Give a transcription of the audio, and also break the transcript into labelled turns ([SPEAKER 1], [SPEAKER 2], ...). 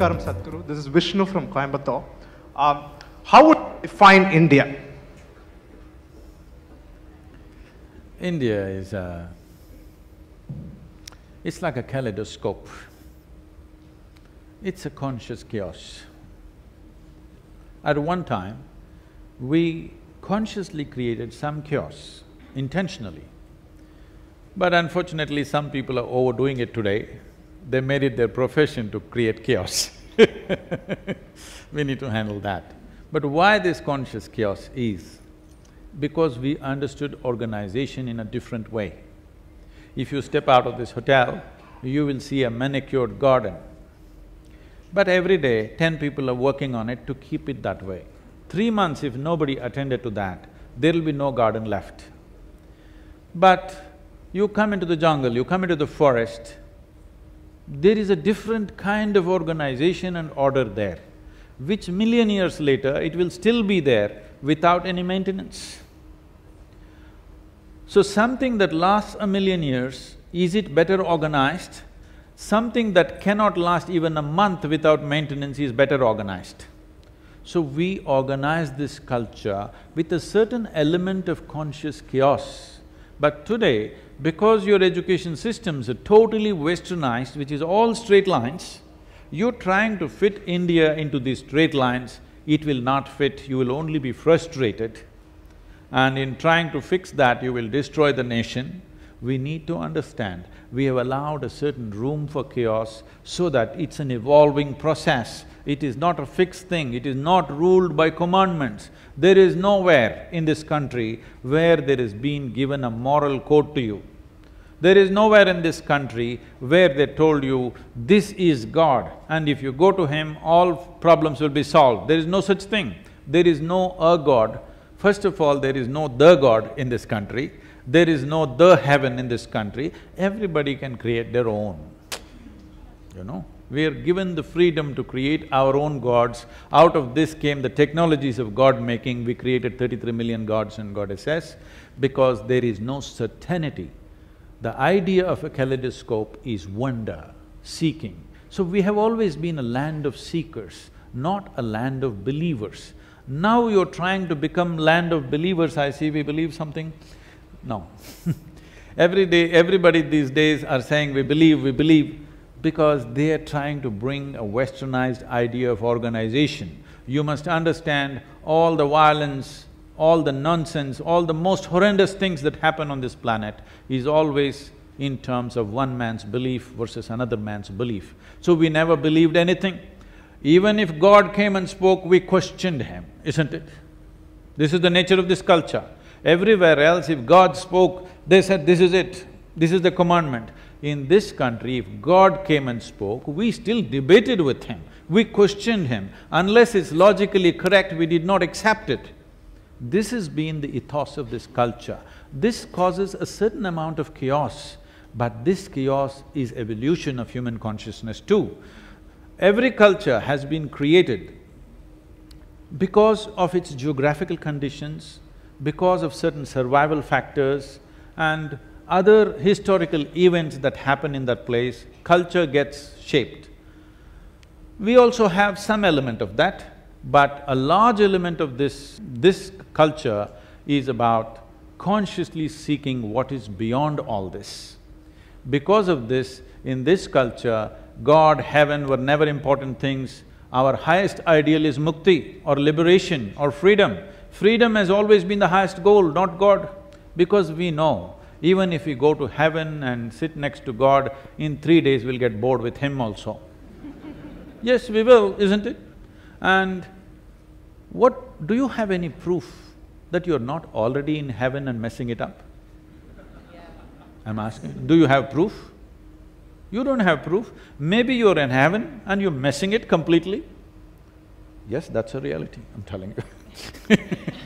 [SPEAKER 1] Namaskaram Sadhguru. This is Vishnu from Coimbatore. Um, how would you define India? India is a, uh, it's like a kaleidoscope. It's a conscious chaos. At one time, we consciously created some chaos intentionally. But unfortunately, some people are overdoing it today they made it their profession to create chaos We need to handle that. But why this conscious chaos is, because we understood organization in a different way. If you step out of this hotel, you will see a manicured garden. But every day, ten people are working on it to keep it that way. Three months if nobody attended to that, there'll be no garden left. But you come into the jungle, you come into the forest, there is a different kind of organization and order there, which million years later, it will still be there without any maintenance. So something that lasts a million years, is it better organized? Something that cannot last even a month without maintenance is better organized. So we organize this culture with a certain element of conscious chaos. But today, because your education systems are totally westernized, which is all straight lines, you're trying to fit India into these straight lines, it will not fit, you will only be frustrated. And in trying to fix that, you will destroy the nation. We need to understand, we have allowed a certain room for chaos so that it's an evolving process. It is not a fixed thing, it is not ruled by commandments. There is nowhere in this country where there has been given a moral code to you. There is nowhere in this country where they told you, this is God and if you go to him, all problems will be solved. There is no such thing. There is no a God. First of all, there is no the God in this country. There is no the heaven in this country. Everybody can create their own, you know. We are given the freedom to create our own gods. Out of this came the technologies of God-making. We created thirty-three million gods and goddesses because there is no certainty the idea of a kaleidoscope is wonder, seeking. So we have always been a land of seekers, not a land of believers. Now you're trying to become land of believers, I see we believe something. No Every day, everybody these days are saying we believe, we believe, because they are trying to bring a westernized idea of organization. You must understand all the violence, all the nonsense, all the most horrendous things that happen on this planet is always in terms of one man's belief versus another man's belief. So we never believed anything. Even if God came and spoke, we questioned him, isn't it? This is the nature of this culture. Everywhere else, if God spoke, they said, this is it, this is the commandment. In this country, if God came and spoke, we still debated with him, we questioned him. Unless it's logically correct, we did not accept it. This has been the ethos of this culture. This causes a certain amount of chaos, but this chaos is evolution of human consciousness too. Every culture has been created because of its geographical conditions, because of certain survival factors and other historical events that happen in that place, culture gets shaped. We also have some element of that, but a large element of this… this culture is about consciously seeking what is beyond all this. Because of this, in this culture, God, heaven were never important things. Our highest ideal is mukti or liberation or freedom. Freedom has always been the highest goal, not God. Because we know, even if we go to heaven and sit next to God, in three days we'll get bored with Him also. yes, we will, isn't it? And what… do you have any proof that you're not already in heaven and messing it up? Yeah. I'm asking, do you have proof? You don't have proof. Maybe you're in heaven and you're messing it completely. Yes, that's a reality, I'm telling you